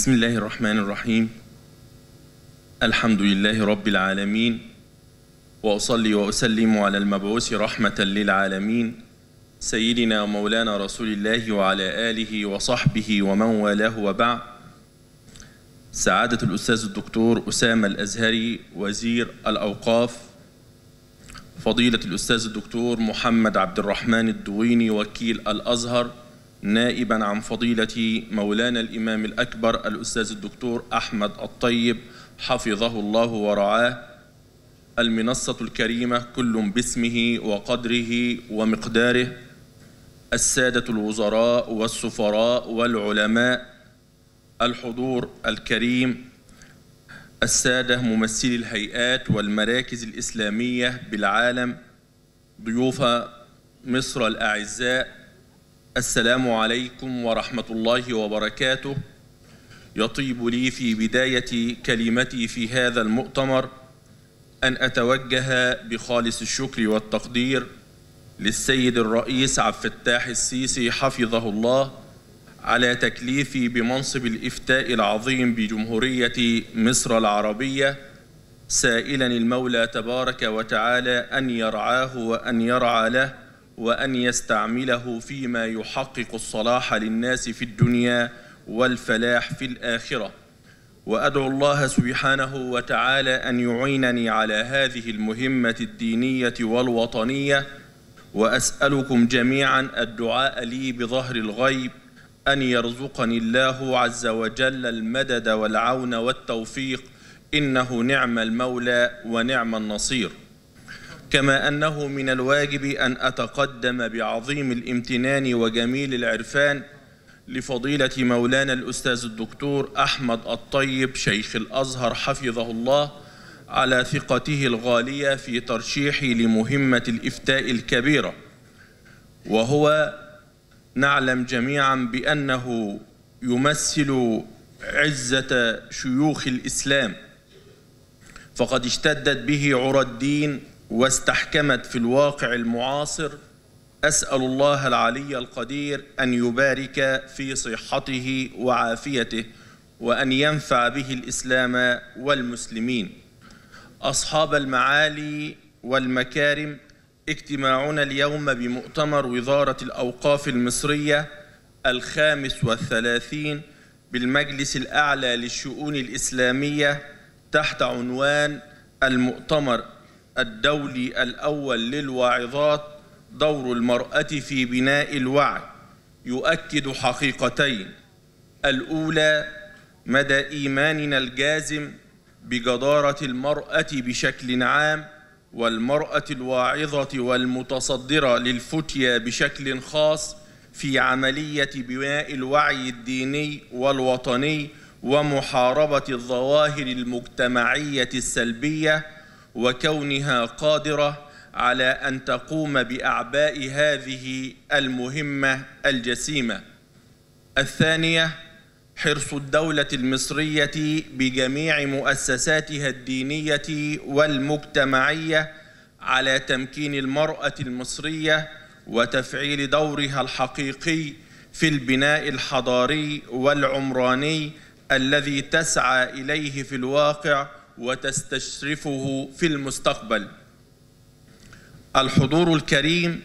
بسم الله الرحمن الرحيم الحمد لله رب العالمين وأصلي وأسلم على المبعوث رحمة للعالمين سيدنا ومولانا رسول الله وعلى آله وصحبه ومن والاه وبعد سعادة الأستاذ الدكتور أسامة الأزهري وزير الأوقاف فضيلة الأستاذ الدكتور محمد عبد الرحمن الدويني وكيل الأزهر نائبا عن فضيلة مولانا الإمام الأكبر الأستاذ الدكتور أحمد الطيب حفظه الله ورعاه المنصة الكريمة كل باسمه وقدره ومقداره السادة الوزراء والسفراء والعلماء الحضور الكريم السادة ممثلي الهيئات والمراكز الإسلامية بالعالم ضيوف مصر الأعزاء السلام عليكم ورحمة الله وبركاته يطيب لي في بداية كلمتي في هذا المؤتمر أن أتوجه بخالص الشكر والتقدير للسيد الرئيس عبد الفتاح السيسي حفظه الله على تكليفي بمنصب الإفتاء العظيم بجمهورية مصر العربية سائلا المولى تبارك وتعالى أن يرعاه وأن يرعى له وأن يستعمله فيما يحقق الصلاح للناس في الدنيا والفلاح في الآخرة وأدعو الله سبحانه وتعالى أن يعينني على هذه المهمة الدينية والوطنية وأسألكم جميعا الدعاء لي بظهر الغيب أن يرزقني الله عز وجل المدد والعون والتوفيق إنه نعم المولى ونعم النصير كما أنه من الواجب أن أتقدم بعظيم الامتنان وجميل العرفان لفضيلة مولانا الأستاذ الدكتور أحمد الطيب شيخ الأزهر حفظه الله على ثقته الغالية في ترشيحي لمهمة الإفتاء الكبيرة وهو نعلم جميعا بأنه يمثل عزة شيوخ الإسلام فقد اشتدت به عرى الدين واستحكمت في الواقع المعاصر أسأل الله العلي القدير أن يبارك في صحته وعافيته وأن ينفع به الإسلام والمسلمين أصحاب المعالي والمكارم اجتماعنا اليوم بمؤتمر وزارة الأوقاف المصرية الخامس والثلاثين بالمجلس الأعلى للشؤون الإسلامية تحت عنوان المؤتمر الدولي الأول للواعظات دور المرأة في بناء الوعي يؤكد حقيقتين الأولى مدى إيماننا الجازم بجدارة المرأة بشكل عام والمرأة الواعظة والمتصدرة للفتية بشكل خاص في عملية بناء الوعي الديني والوطني ومحاربة الظواهر المجتمعية السلبية وكونها قادرة على أن تقوم بأعباء هذه المهمة الجسيمة الثانية حرص الدولة المصرية بجميع مؤسساتها الدينية والمجتمعية على تمكين المرأة المصرية وتفعيل دورها الحقيقي في البناء الحضاري والعمراني الذي تسعى إليه في الواقع وتستشرفه في المستقبل الحضور الكريم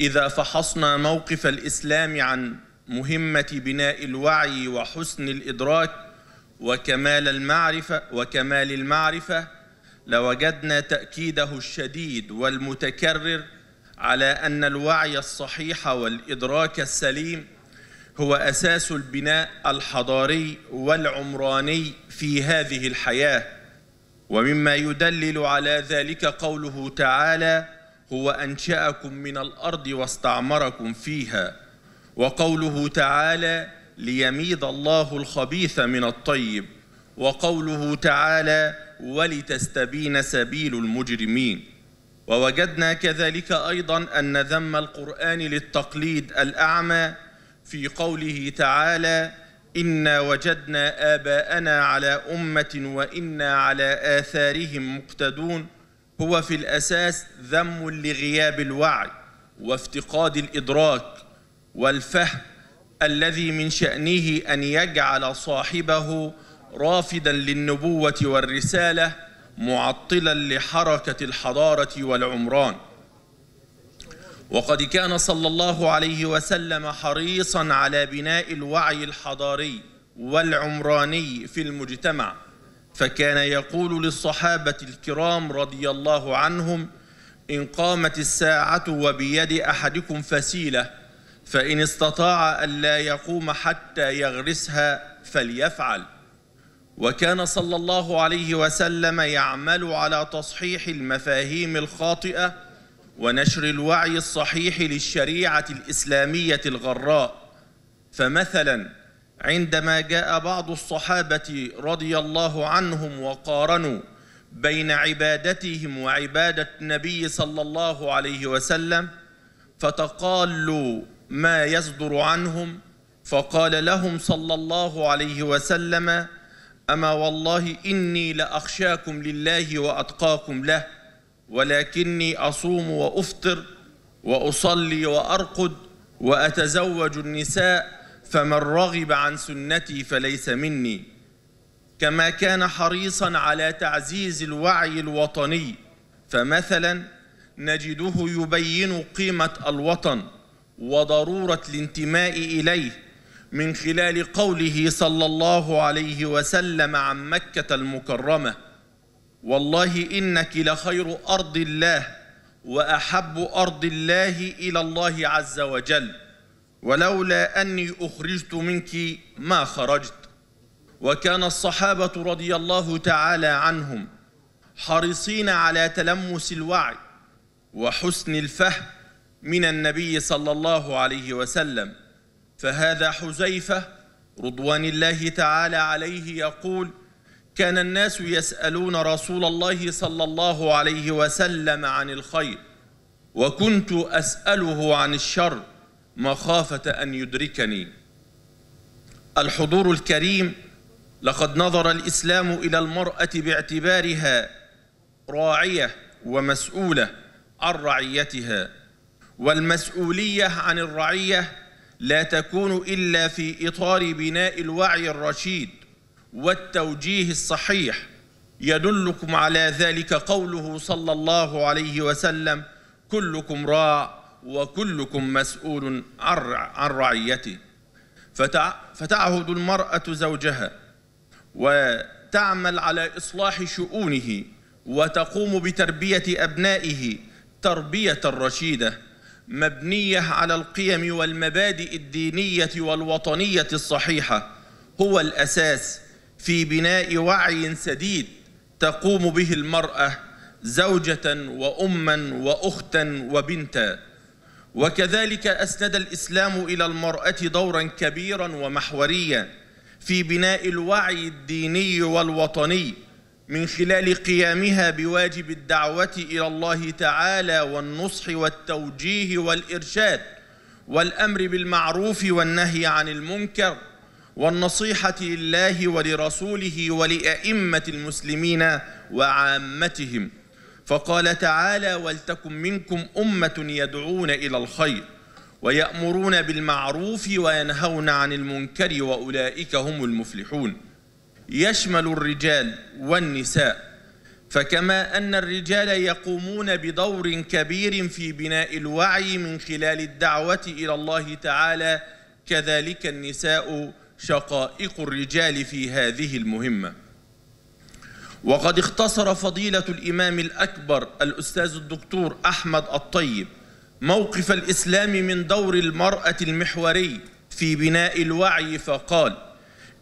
اذا فحصنا موقف الاسلام عن مهمه بناء الوعي وحسن الادراك وكمال المعرفه وكمال المعرفه لوجدنا تاكيده الشديد والمتكرر على ان الوعي الصحيح والادراك السليم هو اساس البناء الحضاري والعمراني في هذه الحياه ومما يدلل على ذلك قوله تعالى هو أنشأكم من الأرض واستعمركم فيها وقوله تعالى ليميض الله الخبيث من الطيب وقوله تعالى ولتستبين سبيل المجرمين ووجدنا كذلك أيضا أن ذم القرآن للتقليد الأعمى في قوله تعالى إنا وجدنا آباءنا على أمة وإنا على آثارهم مقتدون هو في الأساس ذم لغياب الوعي وافتقاد الإدراك والفهم الذي من شأنه أن يجعل صاحبه رافدا للنبوة والرسالة معطلا لحركة الحضارة والعمران وقد كان صلى الله عليه وسلم حريصا على بناء الوعي الحضاري والعمراني في المجتمع فكان يقول للصحابة الكرام رضي الله عنهم إن قامت الساعة وبيد أحدكم فسيلة فإن استطاع ألا يقوم حتى يغرسها فليفعل وكان صلى الله عليه وسلم يعمل على تصحيح المفاهيم الخاطئة ونشر الوعي الصحيح للشريعة الإسلامية الغراء فمثلا عندما جاء بعض الصحابة رضي الله عنهم وقارنوا بين عبادتهم وعبادة النبي صلى الله عليه وسلم فتقالوا ما يصدر عنهم فقال لهم صلى الله عليه وسلم أما والله إني لأخشاكم لله وأتقاكم له ولكني أصوم وأفطر وأصلي وأرقد وأتزوج النساء فمن رغب عن سنتي فليس مني كما كان حريصا على تعزيز الوعي الوطني فمثلا نجده يبين قيمة الوطن وضرورة الانتماء إليه من خلال قوله صلى الله عليه وسلم عن مكة المكرمة والله إنك لخير أرض الله وأحب أرض الله إلى الله عز وجل ولولا أني أخرجت منك ما خرجت وكان الصحابة رضي الله تعالى عنهم حريصين على تلمس الوعي وحسن الفهم من النبي صلى الله عليه وسلم فهذا حذيفة رضوان الله تعالى عليه يقول كان الناس يسالون رسول الله صلى الله عليه وسلم عن الخير وكنت اساله عن الشر مخافه ان يدركني الحضور الكريم لقد نظر الاسلام الى المراه باعتبارها راعيه ومسؤوله عن رعيتها والمسؤوليه عن الرعيه لا تكون الا في اطار بناء الوعي الرشيد والتوجيه الصحيح يدلكم على ذلك قوله صلى الله عليه وسلم كلكم راع وكلكم مسؤول عن رعيته فتعهد المرأة زوجها وتعمل على إصلاح شؤونه وتقوم بتربية أبنائه تربية رشيدة مبنية على القيم والمبادئ الدينية والوطنية الصحيحة هو الأساس في بناء وعي سديد تقوم به المرأة زوجة وأما وأختا وبنتا وكذلك أسند الإسلام إلى المرأة دورا كبيرا ومحوريا في بناء الوعي الديني والوطني من خلال قيامها بواجب الدعوة إلى الله تعالى والنصح والتوجيه والإرشاد والأمر بالمعروف والنهي عن المنكر والنصيحة لله ولرسوله ولأئمة المسلمين وعامتهم فقال تعالى ولتكن منكم أمة يدعون إلى الخير ويأمرون بالمعروف وينهون عن المنكر وأولئك هم المفلحون يشمل الرجال والنساء فكما أن الرجال يقومون بدور كبير في بناء الوعي من خلال الدعوة إلى الله تعالى كذلك النساء شقائق الرجال في هذه المهمة وقد اختصر فضيلة الإمام الأكبر الأستاذ الدكتور أحمد الطيب موقف الإسلام من دور المرأة المحوري في بناء الوعي فقال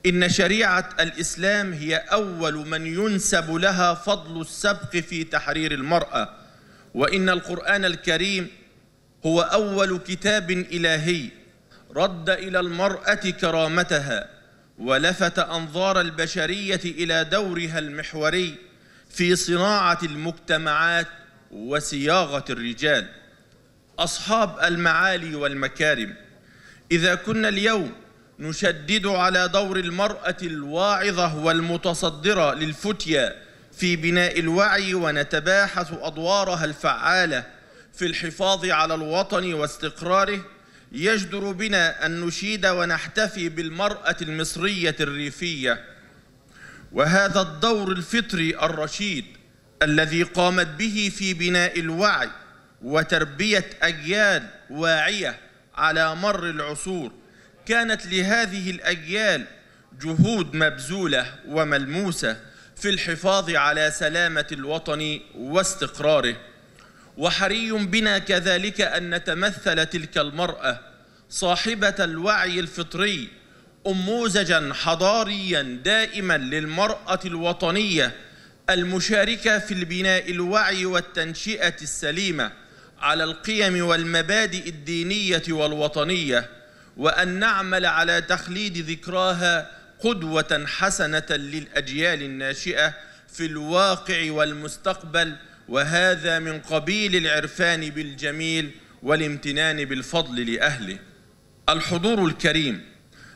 إن شريعة الإسلام هي أول من ينسب لها فضل السبق في تحرير المرأة وإن القرآن الكريم هو أول كتاب إلهي رد إلى المرأة كرامتها ولفت أنظار البشرية إلى دورها المحوري في صناعة المجتمعات وصياغة الرجال أصحاب المعالي والمكارم إذا كنا اليوم نشدد على دور المرأة الواعظة والمتصدرة للفتية في بناء الوعي ونتباحث أدوارها الفعالة في الحفاظ على الوطن واستقراره يجدر بنا أن نشيد ونحتفي بالمرأة المصرية الريفية وهذا الدور الفطري الرشيد الذي قامت به في بناء الوعي وتربية أجيال واعية على مر العصور كانت لهذه الأجيال جهود مبذولة وملموسة في الحفاظ على سلامة الوطن واستقراره وحري بنا كذلك ان نتمثل تلك المراه صاحبه الوعي الفطري انموذجا حضاريا دائما للمراه الوطنيه المشاركه في البناء الوعي والتنشئه السليمه على القيم والمبادئ الدينيه والوطنيه وان نعمل على تخليد ذكراها قدوه حسنه للاجيال الناشئه في الواقع والمستقبل وهذا من قبيل العرفان بالجميل والامتنان بالفضل لأهله الحضور الكريم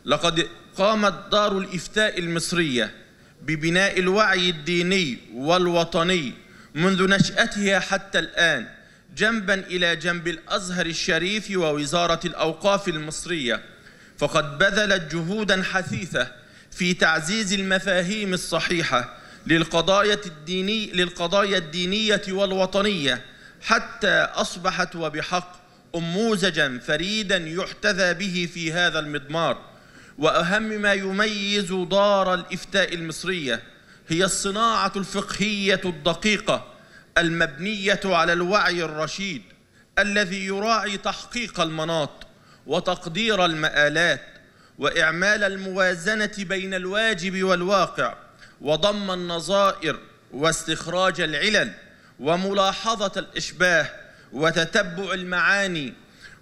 لقد قامت دار الإفتاء المصرية ببناء الوعي الديني والوطني منذ نشأتها حتى الآن جنبا إلى جنب الأزهر الشريف ووزارة الأوقاف المصرية فقد بذلت جهودا حثيثة في تعزيز المفاهيم الصحيحة للقضايا الديني للقضايا الدينية والوطنية حتى أصبحت وبحق أنموذجا فريدا يحتذى به في هذا المضمار وأهم ما يميز دار الإفتاء المصرية هي الصناعة الفقهية الدقيقة المبنية على الوعي الرشيد الذي يراعي تحقيق المناط وتقدير المآلات وإعمال الموازنة بين الواجب والواقع وضم النظائر واستخراج العلل وملاحظة الإشباه وتتبع المعاني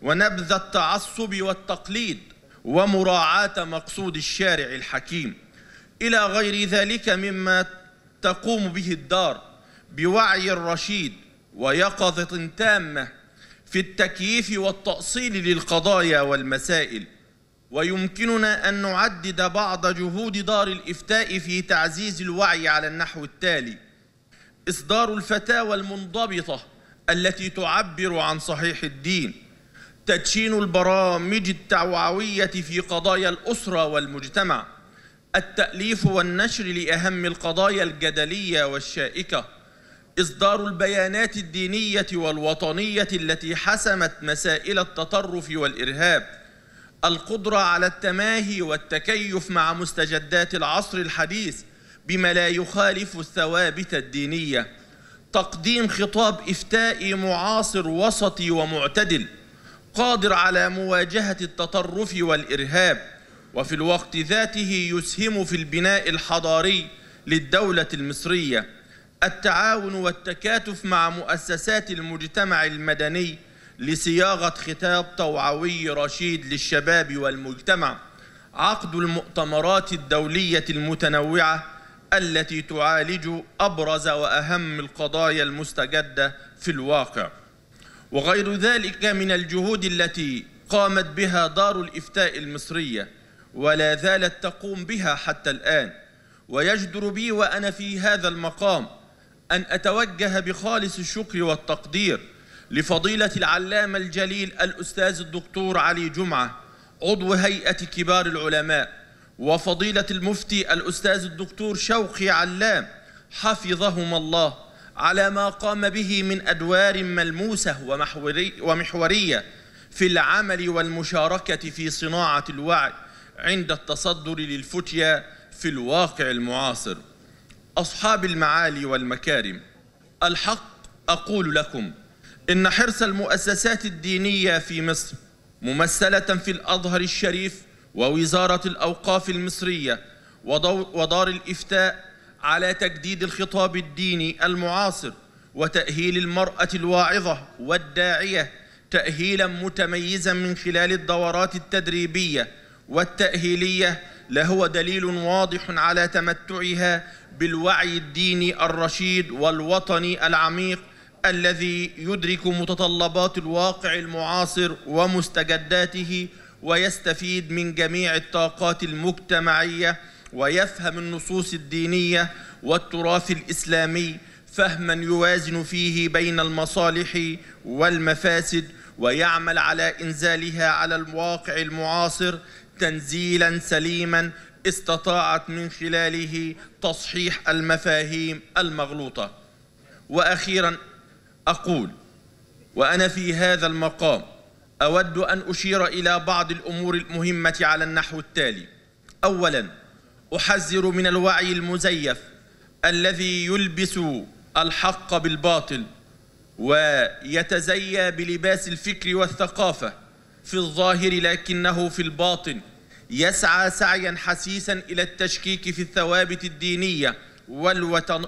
ونبذ التعصب والتقليد ومراعاة مقصود الشارع الحكيم إلى غير ذلك مما تقوم به الدار بوعي رشيد ويقظة تامة في التكييف والتأصيل للقضايا والمسائل ويمكننا أن نعدد بعض جهود دار الإفتاء في تعزيز الوعي على النحو التالي إصدار الفتاوى المنضبطة التي تعبر عن صحيح الدين تدشين البرامج التوعوية في قضايا الأسرة والمجتمع التأليف والنشر لأهم القضايا الجدلية والشائكة إصدار البيانات الدينية والوطنية التي حسمت مسائل التطرف والإرهاب القدرة على التماهي والتكيف مع مستجدات العصر الحديث بما لا يخالف الثوابت الدينية تقديم خطاب إفتائي معاصر وسطي ومعتدل قادر على مواجهة التطرف والإرهاب وفي الوقت ذاته يسهم في البناء الحضاري للدولة المصرية التعاون والتكاتف مع مؤسسات المجتمع المدني لصياغة خطاب توعوي رشيد للشباب والمجتمع عقد المؤتمرات الدولية المتنوعة التي تعالج أبرز وأهم القضايا المستجدة في الواقع وغير ذلك من الجهود التي قامت بها دار الإفتاء المصرية ولا زالت تقوم بها حتى الآن ويجدر بي وأنا في هذا المقام أن أتوجه بخالص الشكر والتقدير لفضيلة العلامة الجليل الأستاذ الدكتور علي جمعة عضو هيئة كبار العلماء وفضيلة المفتي الأستاذ الدكتور شوقي علام حفظهما الله على ما قام به من أدوار ملموسة ومحورية في العمل والمشاركة في صناعة الوعي عند التصدر للفتية في الواقع المعاصر أصحاب المعالي والمكارم الحق أقول لكم إن حرص المؤسسات الدينية في مصر ممثلة في الأظهر الشريف ووزارة الأوقاف المصرية ودار الإفتاء على تجديد الخطاب الديني المعاصر وتأهيل المرأة الواعظة والداعية تأهيلا متميزا من خلال الدورات التدريبية والتأهيلية لهو دليل واضح على تمتعها بالوعي الديني الرشيد والوطني العميق الذي يدرك متطلبات الواقع المعاصر ومستجداته ويستفيد من جميع الطاقات المجتمعيه ويفهم النصوص الدينيه والتراث الاسلامي فهما يوازن فيه بين المصالح والمفاسد ويعمل على انزالها على الواقع المعاصر تنزيلا سليما استطاعت من خلاله تصحيح المفاهيم المغلوطه واخيرا أقول وأنا في هذا المقام أود أن أشير إلى بعض الأمور المهمة على النحو التالي أولا أحذر من الوعي المزيف الذي يلبس الحق بالباطل ويتزيى بلباس الفكر والثقافة في الظاهر لكنه في الباطن يسعى سعيا حسيسا إلى التشكيك في الثوابت الدينية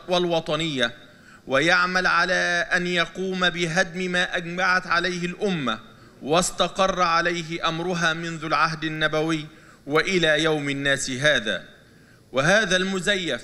والوطنية ويعمل على أن يقوم بهدم ما أجمعت عليه الأمة واستقر عليه أمرها منذ العهد النبوي وإلى يوم الناس هذا وهذا المزيف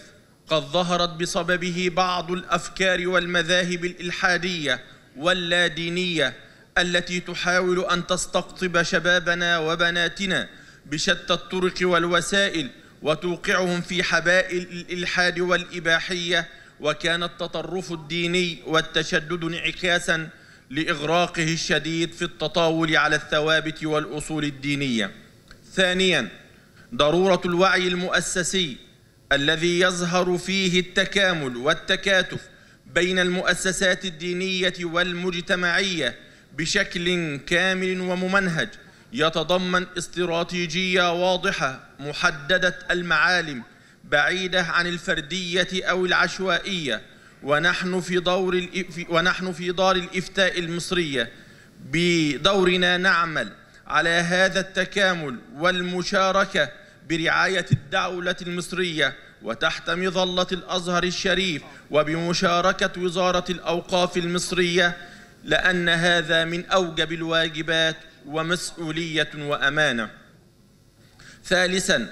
قد ظهرت بسببه بعض الأفكار والمذاهب الإلحادية واللادينية التي تحاول أن تستقطب شبابنا وبناتنا بشتى الطرق والوسائل وتوقعهم في حبائل الإلحاد والإباحية وكان التطرف الديني والتشدد انعكاسا لاغراقه الشديد في التطاول على الثوابت والاصول الدينيه ثانيا ضروره الوعي المؤسسي الذي يظهر فيه التكامل والتكاتف بين المؤسسات الدينيه والمجتمعيه بشكل كامل وممنهج يتضمن استراتيجيه واضحه محدده المعالم بعيدة عن الفردية أو العشوائية ونحن في دور ونحن في دار الإفتاء المصرية بدورنا نعمل على هذا التكامل والمشاركة برعاية الدولة المصرية وتحت مظلة الأزهر الشريف وبمشاركة وزارة الأوقاف المصرية لأن هذا من أوجب الواجبات ومسؤولية وأمانة ثالثاً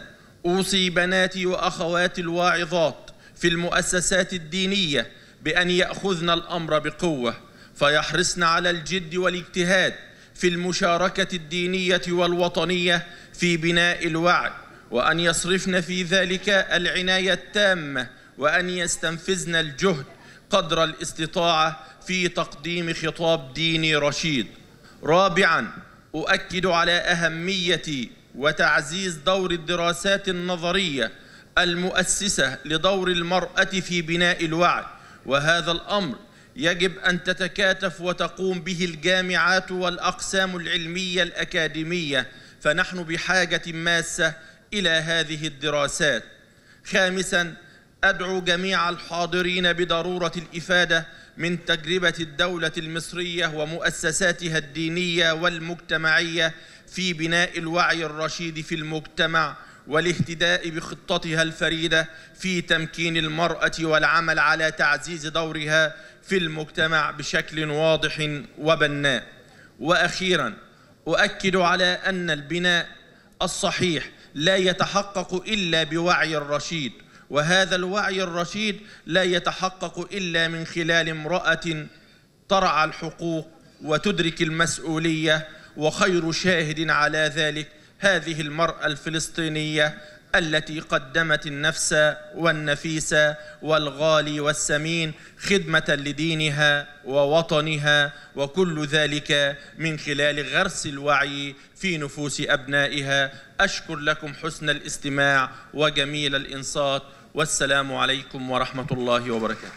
أوصي بناتي وأخواتي الواعظات في المؤسسات الدينية بأن يأخذن الأمر بقوة فيحرصن على الجد والاجتهاد في المشاركة الدينية والوطنية في بناء الوعي وأن يصرفن في ذلك العناية التامة وأن يستنفذن الجهد قدر الاستطاعة في تقديم خطاب ديني رشيد رابعاً أؤكد على أهمية وتعزيز دور الدراسات النظرية المؤسسة لدور المرأة في بناء الوعي وهذا الأمر يجب أن تتكاتف وتقوم به الجامعات والأقسام العلمية الأكاديمية فنحن بحاجة ماسة إلى هذه الدراسات خامساً أدعو جميع الحاضرين بضرورة الإفادة من تجربة الدولة المصرية ومؤسساتها الدينية والمجتمعية في بناء الوعي الرشيد في المجتمع والاهتداء بخطتها الفريدة في تمكين المرأة والعمل على تعزيز دورها في المجتمع بشكل واضح وبناء وأخيرا أؤكد على أن البناء الصحيح لا يتحقق إلا بوعي الرشيد وهذا الوعي الرشيد لا يتحقق إلا من خلال امرأة ترعى الحقوق وتدرك المسؤولية وخير شاهد على ذلك هذه المرأة الفلسطينية التي قدمت النفس والنفيس والغالي والسمين خدمة لدينها ووطنها وكل ذلك من خلال غرس الوعي في نفوس أبنائها أشكر لكم حسن الاستماع وجميل الإنصات والسلام عليكم ورحمة الله وبركاته